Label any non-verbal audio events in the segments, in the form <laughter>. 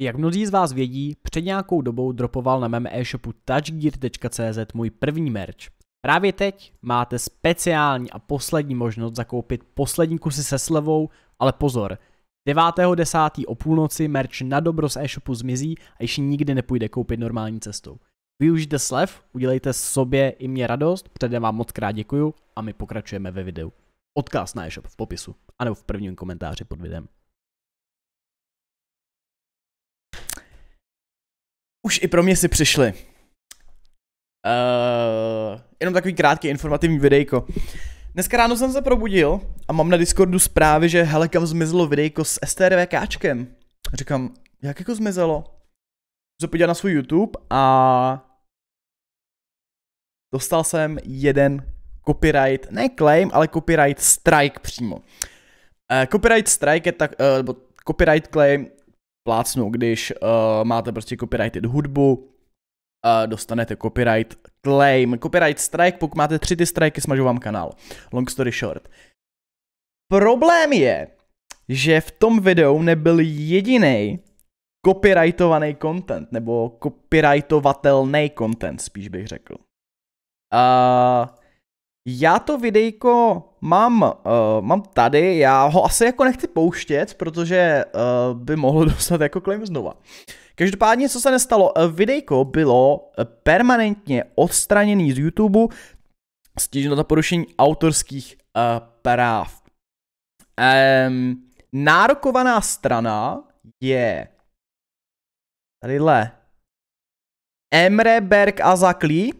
Jak mnozí z vás vědí, před nějakou dobou dropoval na mém e-shopu touchgear.cz můj první merch. Právě teď máte speciální a poslední možnost zakoupit poslední kusy se slevou, ale pozor, 9.10. o půlnoci merch na dobro z e-shopu zmizí a již nikdy nepůjde koupit normální cestou. Využijte slev, udělejte sobě i mě radost, předem vám moc krát děkuju a my pokračujeme ve videu. Odkaz na e-shop v popisu, anebo v prvním komentáři pod videem. už i pro mě si přišli. Uh, eh, jenom takový krátký informativní videjko. Dneska ráno jsem se probudil a mám na Discordu zprávy, že hele, kam zmizelo videjko s STRVKčkem. A říkám, jak jako zmizelo? Jsem podívat na svůj YouTube a dostal jsem jeden copyright, ne claim, ale copyright strike přímo. Uh, copyright strike je tak, uh, copyright claim plácnu, když uh, máte prostě copyrighted hudbu, uh, dostanete copyright claim, copyright strike, pokud máte tři ty strikey, smažu vám kanál. Long story short. Problém je, že v tom videu nebyl jediný copyrightovaný content, nebo copyrightovatelný content, spíš bych řekl. Uh, já to videjko mám, uh, mám tady, já ho asi jako nechci pouštět, protože uh, by mohlo <laughs> dostat jako claim znova. Každopádně, co se nestalo, eh, videjko bylo permanentně odstraněný z YouTube, stíženo za porušení autorských uh, práv. Um, nárokovaná strana je tadyhle Emre Berg a Zaklí,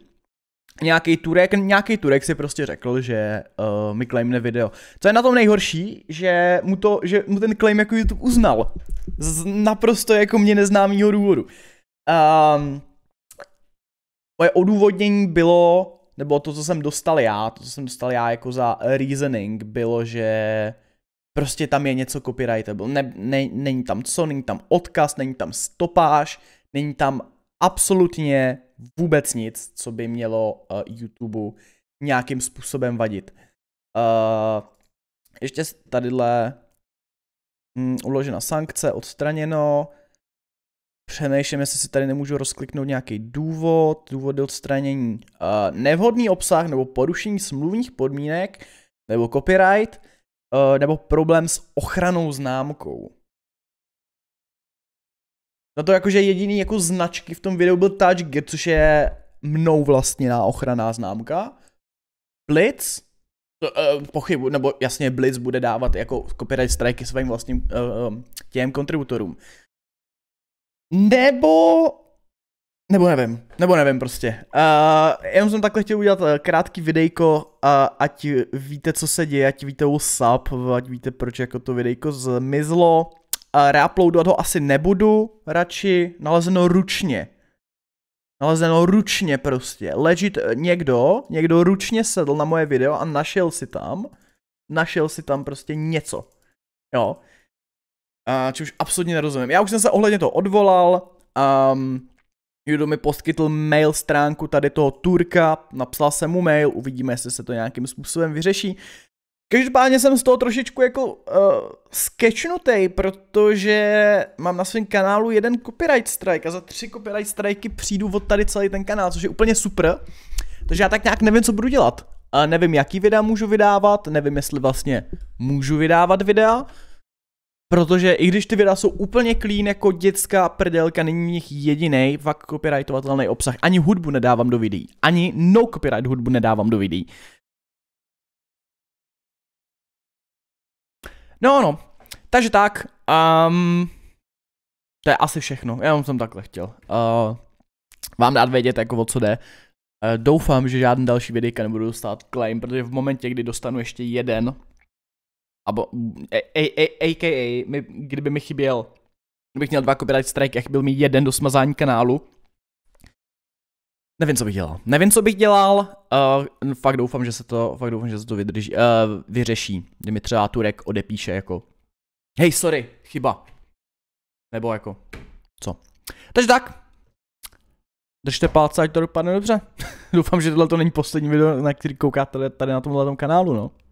nějaký Turek, nějaký Turek si prostě řekl, že uh, mi claimne video. Co je na tom nejhorší, že mu, to, že mu ten claim jako YouTube uznal. Z naprosto jako mě neznámýho důvodu. Um, moje odůvodnění bylo, nebo to, co jsem dostal já, to, co jsem dostal já jako za reasoning, bylo, že prostě tam je něco copyrightable. Ne, ne, není tam co, není tam odkaz, není tam stopáž, není tam absolutně vůbec nic, co by mělo uh, YouTube nějakým způsobem vadit. Uh, ještě tadyhle um, hm, uložena sankce, odstraněno. Přemýšlím, jestli si tady nemůžu rozkliknout nějaký důvod, důvody odstranění. Uh, nevhodný obsah nebo porušení smluvních podmínek nebo copyright uh, nebo problém s ochranou známkou. Na to jakože jediný jako značky v tom videu byl Touch Gear, což je mnou vlastněná ochranná známka. Blitz, to, uh, pochybu, nebo jasně Blitz bude dávat jako copyright strike svým vlastním uh, těm kontributorům. Nebo nebo nevím, nebo nevím prostě. Uh, jenom jsem takhle chtěl udělat krátký videjko, uh, ať víte, co se děje, ať víte o sub, ať víte, proč jako to videjko zmizlo reuploadovat ho asi nebudu, radši nalezeno ručně. Nalezeno ručně prostě. Legit eh, někdo, někdo ručně sedl na moje video a našel si tam, našel si tam prostě něco. Jo. A či už absolutně nerozumím. Já už jsem se ohledně toho odvolal, um, ehm, Judo mi poskytl mail stránku tady toho Turka, napsal jsem mu mail, uvidíme, jestli se to nějakým způsobem vyřeší. Každopádně jsem z toho trošičku jako uh, eh, skečnutý, protože mám na svém kanálu jeden copyright strike a za tři copyright strikey přijdu od tady celý ten kanál, což je úplně super. Takže já tak nějak nevím, co budu dělat. A nevím, jaký videa můžu vydávat, nevím, jestli vlastně můžu vydávat videa, protože i když ty videa jsou úplně clean jako dětská prdelka, není v nich jediný fakt copyrightovatelný obsah. Ani hudbu nedávám do videí, ani no copyright hudbu nedávám do videí. No, no. Takže tak. Um, to je asi všechno. Já jsem takhle chtěl. Uh, vám dát vědět, jako o co jde. Uh, doufám, že žádný další videjka nebudu dostat claim, protože v momentě, kdy dostanu ještě jeden, abo, a, a, a, aka, mi, kdyby mi chyběl, kdybych měl dva copyright strike jak byl mi jeden do smazání kanálu, Nevím, co bych dělal. Nevím, co bych dělal. Uh, fakt doufám, že se to, fakt doufám, že se to vydrží, uh, vyřeší. Kdy mi třeba Turek odepíše jako Hej, sorry, chyba. Nebo jako, co? Takže tak. Držte palce, ať to dopadne dobře. <laughs> doufám, že tohle to není poslední video, na který koukáte tady, tady na tomhle kanálu, no.